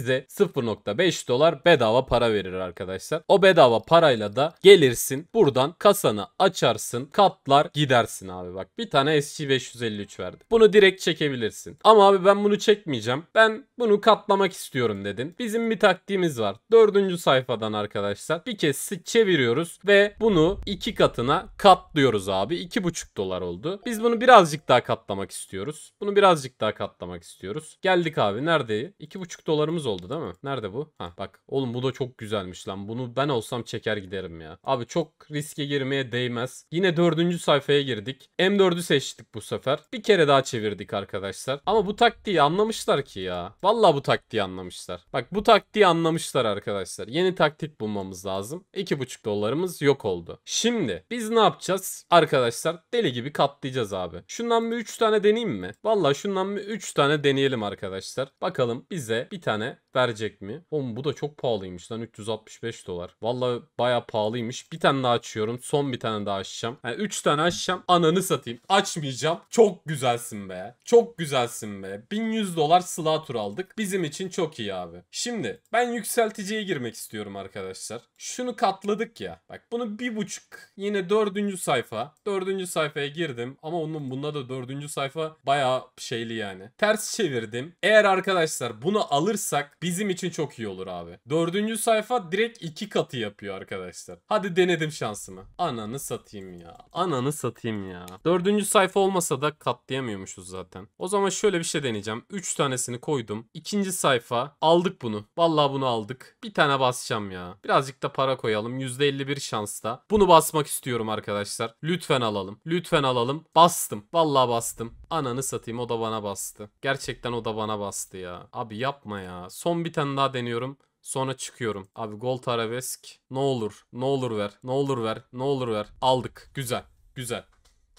size 0.5 dolar bedava para verir arkadaşlar. O bedava parayla da gelirsin buradan kasanı açarsın katlar gidersin abi bak. Bir tane SC553 verdi. Bunu direkt çekebilirsin. Ama abi ben bunu çekmeyeceğim. Ben bunu katlamak istiyorum dedin. Bizim bir taktiğimiz var. Dördüncü sayfadan arkadaşlar bir kez çeviriyoruz ve bunu iki katına katlıyoruz abi. 2,5 dolar oldu. Biz bunu birazcık daha katlamak istiyoruz. Bunu birazcık daha katlamak istiyoruz. Geldik abi nerede? 2,5 dolarımız oldu oldu değil mi? Nerede bu? Ha bak. Oğlum bu da çok güzelmiş lan. Bunu ben olsam çeker giderim ya. Abi çok riske girmeye değmez. Yine dördüncü sayfaya girdik. M4'ü seçtik bu sefer. Bir kere daha çevirdik arkadaşlar. Ama bu taktiği anlamışlar ki ya. Valla bu taktiği anlamışlar. Bak bu taktiği anlamışlar arkadaşlar. Yeni taktik bulmamız lazım. 2,5 dolarımız yok oldu. Şimdi biz ne yapacağız? Arkadaşlar deli gibi katlayacağız abi. Şundan bir 3 tane deneyeyim mi? Valla şundan bir 3 tane deneyelim arkadaşlar. Bakalım bize bir tane verecek mi? Oğlum bu da çok pahalıymış lan 365 dolar. Valla baya pahalıymış. Bir tane daha açıyorum. Son bir tane daha açacağım. Yani 3 tane açacağım. Ananı satayım. Açmayacağım. Çok güzelsin be. Çok güzelsin be. 1100 dolar tur aldık. Bizim için çok iyi abi. Şimdi ben yükselticiye girmek istiyorum arkadaşlar. Şunu katladık ya. Bak bunu bir buçuk yine dördüncü sayfa. Dördüncü sayfaya girdim. Ama onun bunda da dördüncü sayfa baya şeyli yani. Ters çevirdim. Eğer arkadaşlar bunu alırsak yapsak bizim için çok iyi olur abi. Dördüncü sayfa direkt iki katı yapıyor arkadaşlar. Hadi denedim şansımı. Ananı satayım ya. Ananı satayım ya. Dördüncü sayfa olmasa da katlayamıyormuşuz zaten. O zaman şöyle bir şey deneyeceğim. Üç tanesini koydum. İkinci sayfa. Aldık bunu. Vallahi bunu aldık. Bir tane basacağım ya. Birazcık da para koyalım. Yüzde %51 şansla. Bunu basmak istiyorum arkadaşlar. Lütfen alalım. Lütfen alalım. Bastım. Vallahi bastım. Ananı satayım o da bana bastı. Gerçekten o da bana bastı ya. Abi yapma ya. Son bir tane daha deniyorum. Sonra çıkıyorum. Abi Gold Arabesk ne olur ne olur ver ne olur ver ne olur ver aldık güzel güzel.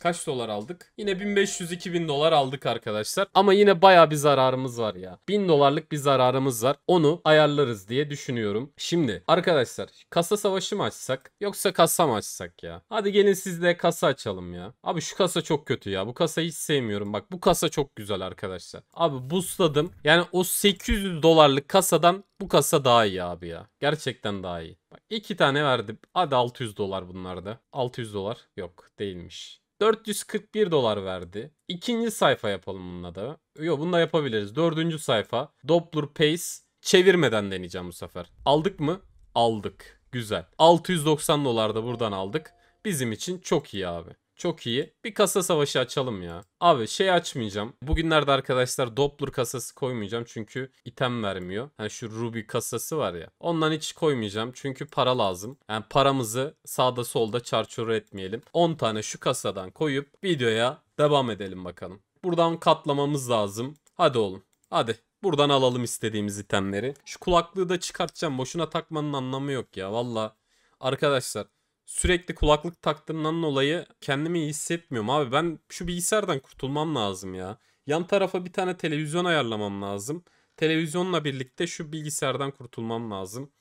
Kaç dolar aldık? Yine 1500-2000 dolar aldık arkadaşlar. Ama yine baya bir zararımız var ya. 1000 dolarlık bir zararımız var. Onu ayarlarız diye düşünüyorum. Şimdi arkadaşlar kasa savaşı mı açsak? Yoksa kasa mı açsak ya? Hadi gelin siz de kasa açalım ya. Abi şu kasa çok kötü ya. Bu kasayı hiç sevmiyorum. Bak bu kasa çok güzel arkadaşlar. Abi busladım. Yani o 800 dolarlık kasadan bu kasa daha iyi abi ya. Gerçekten daha iyi. Bak iki tane verdim. Hadi 600 dolar bunlarda. 600 dolar yok değilmiş. 441 dolar verdi. İkinci sayfa yapalım bununla da. Yok da yapabiliriz. Dördüncü sayfa. Doppler Pace. Çevirmeden deneyeceğim bu sefer. Aldık mı? Aldık. Güzel. 690 dolar da buradan aldık. Bizim için çok iyi abi. Çok iyi. Bir kasa savaşı açalım ya. Abi şey açmayacağım. Bugünlerde arkadaşlar Doppler kasası koymayacağım. Çünkü item vermiyor. Yani şu Ruby kasası var ya. Ondan hiç koymayacağım. Çünkü para lazım. Yani paramızı sağda solda çarçur etmeyelim. 10 tane şu kasadan koyup videoya devam edelim bakalım. Buradan katlamamız lazım. Hadi oğlum. Hadi. Buradan alalım istediğimiz itemleri. Şu kulaklığı da çıkartacağım. Boşuna takmanın anlamı yok ya. Valla. Arkadaşlar sürekli kulaklık taktığımdan dolayı kendimi iyi hissetmiyorum abi. Ben şu bilgisayardan kurtulmam lazım ya. Yan tarafa bir tane televizyon ayarlamam lazım. Televizyonla birlikte şu bilgisayardan kurtulmam lazım.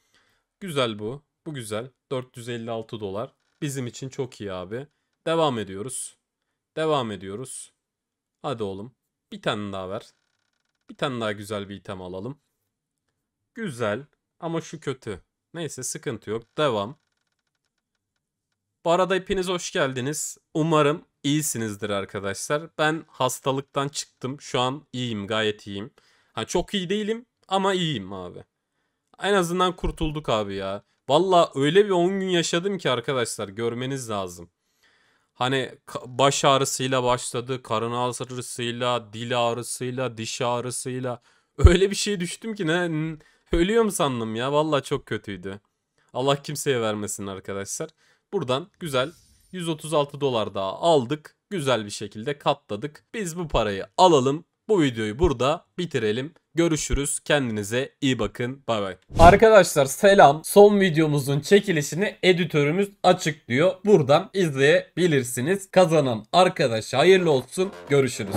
Güzel bu. Bu güzel. 456 dolar. Bizim için çok iyi abi. Devam ediyoruz. Devam ediyoruz. Hadi oğlum. Bir tane daha ver. Bir tane daha güzel bir item alalım. Güzel ama şu kötü. Neyse sıkıntı yok. Devam. Bu arada hepiniz hoş geldiniz. Umarım iyisinizdir arkadaşlar. Ben hastalıktan çıktım. Şu an iyiyim, gayet iyiyim. Ha çok iyi değilim ama iyiyim abi. En azından kurtulduk abi ya. Valla öyle bir 10 gün yaşadım ki arkadaşlar görmeniz lazım. Hani baş ağrısıyla başladı, karın ağrısıyla, dil ağrısıyla, diş ağrısıyla. Öyle bir şey düştüm ki ne ölüyorum sandım ya. Valla çok kötüydü. Allah kimseye vermesin arkadaşlar. Buradan güzel 136 dolar daha aldık. Güzel bir şekilde katladık. Biz bu parayı alalım. Bu videoyu burada bitirelim. Görüşürüz. Kendinize iyi bakın. Bay bay. Arkadaşlar selam. Son videomuzun çekilişini editörümüz açıklıyor. Buradan izleyebilirsiniz. Kazanan arkadaşa hayırlı olsun. Görüşürüz.